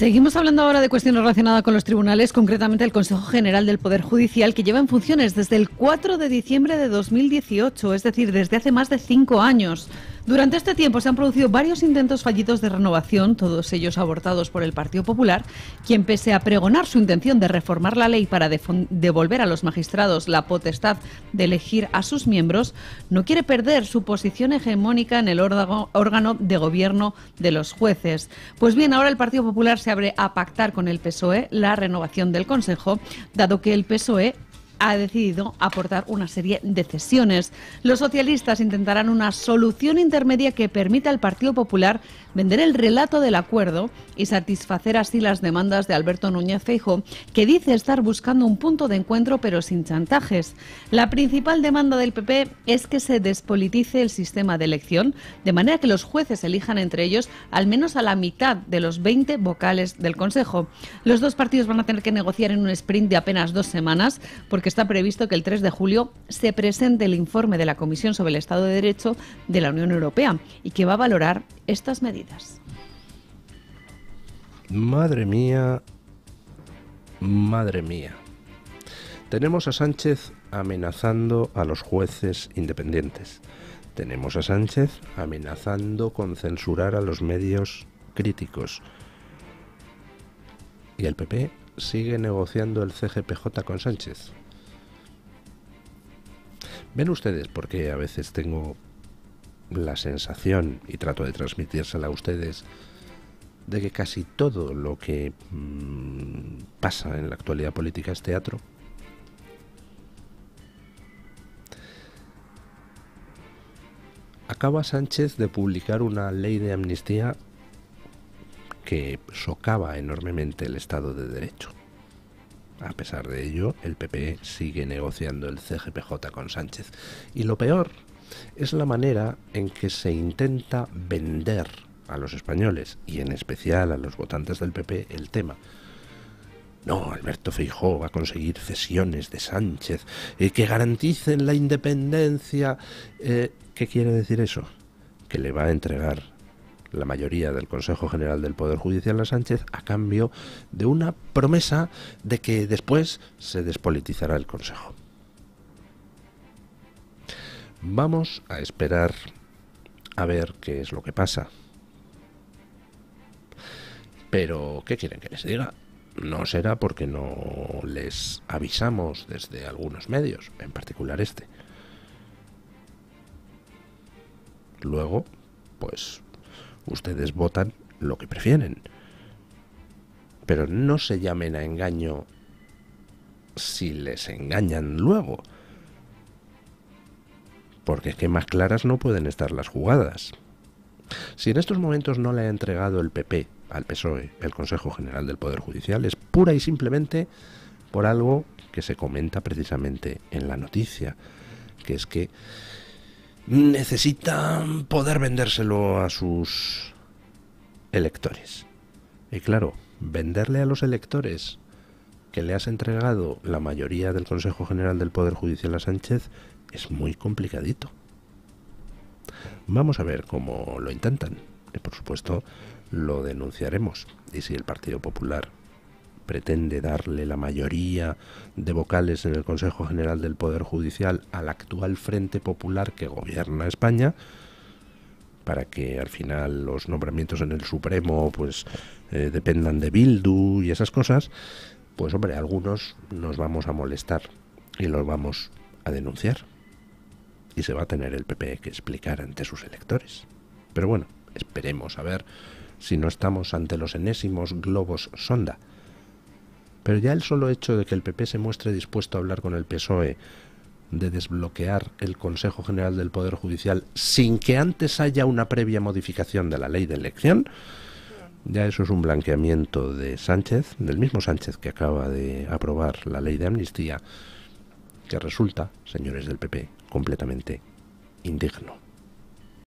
Seguimos hablando ahora de cuestiones relacionadas con los tribunales, concretamente el Consejo General del Poder Judicial, que lleva en funciones desde el 4 de diciembre de 2018, es decir, desde hace más de cinco años. Durante este tiempo se han producido varios intentos fallidos de renovación, todos ellos abortados por el Partido Popular, quien pese a pregonar su intención de reformar la ley para devolver a los magistrados la potestad de elegir a sus miembros, no quiere perder su posición hegemónica en el órgano de gobierno de los jueces. Pues bien, ahora el Partido Popular se abre a pactar con el PSOE la renovación del Consejo, dado que el PSOE ha decidido aportar una serie de cesiones. Los socialistas intentarán una solución intermedia que permita al Partido Popular vender el relato del acuerdo y satisfacer así las demandas de Alberto Núñez Feijo, que dice estar buscando un punto de encuentro pero sin chantajes. La principal demanda del PP es que se despolitice el sistema de elección, de manera que los jueces elijan entre ellos al menos a la mitad de los 20 vocales del Consejo. Los dos partidos van a tener que negociar en un sprint de apenas dos semanas, porque está previsto que el 3 de julio se presente el informe de la Comisión sobre el Estado de Derecho de la Unión Europea y que va a valorar estas medidas. Madre mía, madre mía. Tenemos a Sánchez amenazando a los jueces independientes. Tenemos a Sánchez amenazando con censurar a los medios críticos. Y el PP sigue negociando el CGPJ con Sánchez. Ven ustedes, porque a veces tengo la sensación, y trato de transmitírsela a ustedes, de que casi todo lo que mm, pasa en la actualidad política es teatro. Acaba Sánchez de publicar una ley de amnistía que socava enormemente el Estado de Derecho. A pesar de ello, el PP e sigue negociando el CGPJ con Sánchez. Y lo peor es la manera en que se intenta vender a los españoles y en especial a los votantes del PP e, el tema. No, Alberto Feijó va a conseguir cesiones de Sánchez eh, que garanticen la independencia. Eh, ¿Qué quiere decir eso? Que le va a entregar la mayoría del Consejo General del Poder Judicial la Sánchez a cambio de una promesa de que después se despolitizará el Consejo. Vamos a esperar a ver qué es lo que pasa. Pero, ¿qué quieren que les diga? No será porque no les avisamos desde algunos medios, en particular este. Luego, pues Ustedes votan lo que prefieren. Pero no se llamen a engaño si les engañan luego. Porque es que más claras no pueden estar las jugadas. Si en estos momentos no le ha entregado el PP al PSOE el Consejo General del Poder Judicial es pura y simplemente por algo que se comenta precisamente en la noticia, que es que necesitan poder vendérselo a sus electores. Y claro, venderle a los electores que le has entregado la mayoría del Consejo General del Poder Judicial a Sánchez es muy complicadito. Vamos a ver cómo lo intentan. Y por supuesto, lo denunciaremos. Y si el Partido Popular pretende darle la mayoría de vocales en el Consejo General del Poder Judicial al actual Frente Popular que gobierna España, para que al final los nombramientos en el Supremo pues eh, dependan de Bildu y esas cosas, pues hombre, algunos nos vamos a molestar y los vamos a denunciar. Y se va a tener el PP e que explicar ante sus electores. Pero bueno, esperemos a ver si no estamos ante los enésimos globos sonda pero ya el solo hecho de que el PP se muestre dispuesto a hablar con el PSOE de desbloquear el Consejo General del Poder Judicial sin que antes haya una previa modificación de la ley de elección, ya eso es un blanqueamiento de Sánchez, del mismo Sánchez que acaba de aprobar la ley de amnistía, que resulta, señores del PP, completamente indigno.